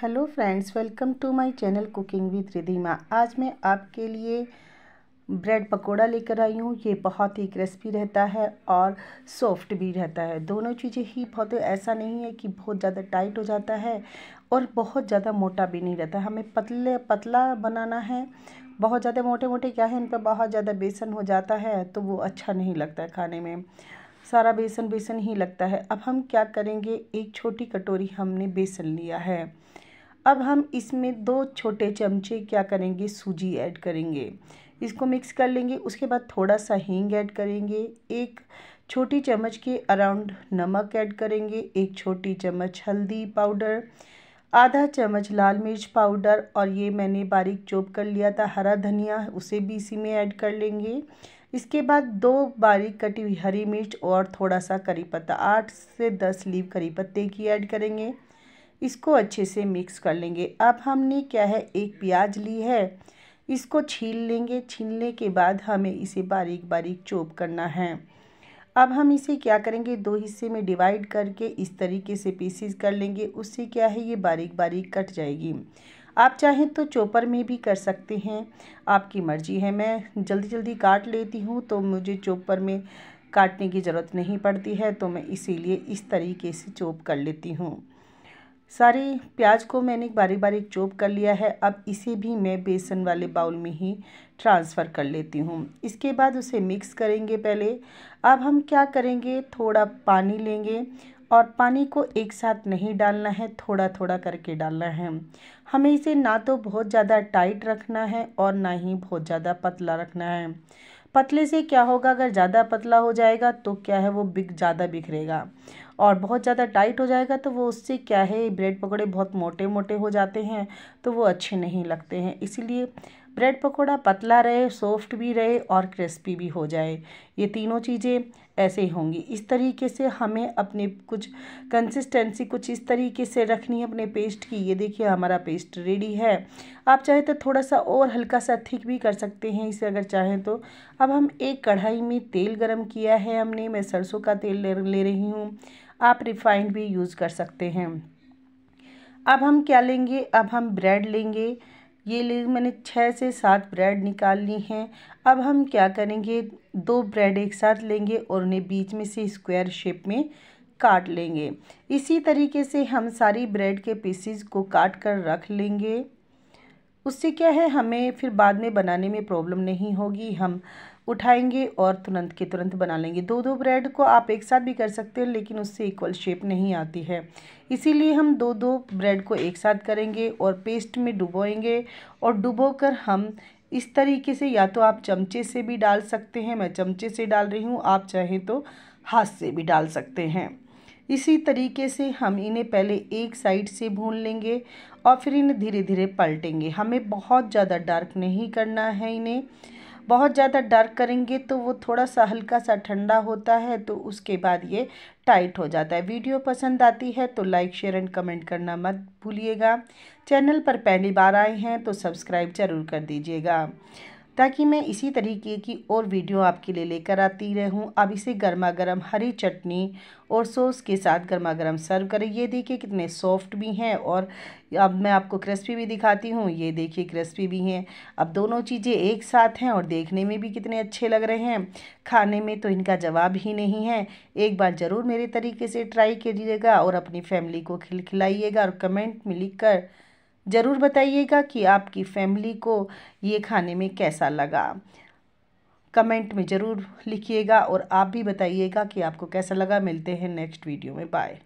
hello friends welcome to my channel cooking with Ridhima आज मैं आपके लिए ब्रेड पकोड़ा लेकर आई हूँ ये बहुत ही क्रिस्पी रहता है और सॉफ्ट भी रहता है दोनों चीज़ें ही बहुत ऐसा नहीं है कि बहुत ज़्यादा टाइट हो जाता है और बहुत ज़्यादा मोटा भी नहीं रहता हमें पतले पतला बनाना है बहुत ज़्यादा मोटे मोटे क्या है इन पर बहुत ज़्यादा बेसन हो जाता है तो वो अच्छा नहीं लगता है खाने में सारा बेसन बेसन ही लगता है अब हम क्या करेंगे एक छोटी कटोरी हमने बेसन लिया है अब हम इसमें दो छोटे चमचे क्या करेंगे सूजी ऐड करेंगे इसको मिक्स कर लेंगे उसके बाद थोड़ा सा हींग ऐड करेंगे एक छोटी चम्मच के अराउंड नमक ऐड करेंगे एक छोटी चम्मच हल्दी पाउडर आधा चम्मच लाल मिर्च पाउडर और ये मैंने बारीक चॉप कर लिया था हरा धनिया उसे भी इसी में ऐड कर लेंगे इसके बाद दो बारीक कटी हुई हरी मिर्च और थोड़ा सा करी पत्ता आठ से दस लीव करी पत्ते की ऐड करेंगे इसको अच्छे से मिक्स कर लेंगे अब हमने क्या है एक प्याज ली है इसको छील लेंगे छीलने के बाद हमें इसे बारीक बारीक चोप करना है अब हम इसे क्या करेंगे दो हिस्से में डिवाइड करके इस तरीके से पीसीस कर लेंगे उससे क्या है ये बारीक बारीक कट जाएगी आप चाहें तो चोपर में भी कर सकते हैं आपकी मर्ज़ी है मैं जल्दी जल्दी काट लेती हूँ तो मुझे चोपर में काटने की ज़रूरत नहीं पड़ती है तो मैं इसीलिए इस तरीके से चोप कर लेती हूँ सारी प्याज को मैंने बारी बारीक चोप कर लिया है अब इसे भी मैं बेसन वाले बाउल में ही ट्रांसफ़र कर लेती हूँ इसके बाद उसे मिक्स करेंगे पहले अब हम क्या करेंगे थोड़ा पानी लेंगे और पानी को एक साथ नहीं डालना है थोड़ा थोड़ा करके डालना है हमें इसे ना तो बहुत ज़्यादा टाइट रखना है और ना ही बहुत ज़्यादा पतला रखना है पतले से क्या होगा अगर ज़्यादा पतला हो जाएगा तो क्या है वो बिक ज़्यादा बिखरेगा और बहुत ज़्यादा टाइट हो जाएगा तो वो उससे क्या है ब्रेड पकौड़े बहुत मोटे मोटे हो जाते हैं तो वो अच्छे नहीं लगते हैं इसीलिए ब्रेड पकौड़ा पतला रहे सॉफ्ट भी रहे और क्रिस्पी भी हो जाए ये तीनों चीज़ें ऐसे ही होंगी इस तरीके से हमें अपने कुछ कंसिस्टेंसी कुछ इस तरीके से रखनी है अपने पेस्ट की ये देखिए हमारा पेस्ट रेडी है आप चाहे तो थोड़ा सा और हल्का सा थिक भी कर सकते हैं इसे अगर चाहें तो अब हम एक कढ़ाई में तेल गरम किया है हमने मैं सरसों का तेल ले, ले रही हूँ आप रिफ़ाइंड भी यूज़ कर सकते हैं अब हम क्या लेंगे अब हम ब्रेड लेंगे ये ले मैंने छः से सात ब्रेड निकाल ली हैं अब हम क्या करेंगे दो ब्रेड एक साथ लेंगे और उन्हें बीच में से स्क्वायर शेप में काट लेंगे इसी तरीके से हम सारी ब्रेड के पीसीज को काट कर रख लेंगे उससे क्या है हमें फिर बाद में बनाने में प्रॉब्लम नहीं होगी हम उठाएंगे और तुरंत के तुरंत बना लेंगे दो दो ब्रेड को आप एक साथ भी कर सकते हो लेकिन उससे इक्वल शेप नहीं आती है इसीलिए हम दो दो ब्रेड को एक साथ करेंगे और पेस्ट में डुबोएंगे और डुबो कर हम इस तरीके से या तो आप चमचे से भी डाल सकते हैं मैं चमचे से डाल रही हूँ आप चाहें तो हाथ से भी डाल सकते हैं इसी तरीके से हम इन्हें पहले एक साइड से भून लेंगे और फिर इन्हें धीरे धीरे पलटेंगे हमें बहुत ज़्यादा डार्क नहीं करना है इन्हें बहुत ज़्यादा डार्क करेंगे तो वो थोड़ा सा हल्का सा ठंडा होता है तो उसके बाद ये टाइट हो जाता है वीडियो पसंद आती है तो लाइक शेयर एंड कमेंट करना मत भूलिएगा चैनल पर पहली बार आए हैं तो सब्सक्राइब जरूर कर दीजिएगा ताकि मैं इसी तरीके की और वीडियो आपके लिए लेकर आती रहूं अब इसे गर्मा गर्म हरी चटनी और सॉस के साथ गर्मा गर्म सर्व करें ये देखिए कितने सॉफ्ट भी हैं और अब मैं आपको क्रिस्पी भी दिखाती हूँ ये देखिए क्रिस्पी भी हैं अब दोनों चीज़ें एक साथ हैं और देखने में भी कितने अच्छे लग रहे हैं खाने में तो इनका जवाब ही नहीं है एक बार ज़रूर मेरे तरीके से ट्राई कीजिएगा और अपनी फैमिली को खिल खिलाइएगा और कमेंट में लिख कर ज़रूर बताइएगा कि आपकी फैमिली को ये खाने में कैसा लगा कमेंट में ज़रूर लिखिएगा और आप भी बताइएगा कि आपको कैसा लगा मिलते हैं नेक्स्ट वीडियो में बाय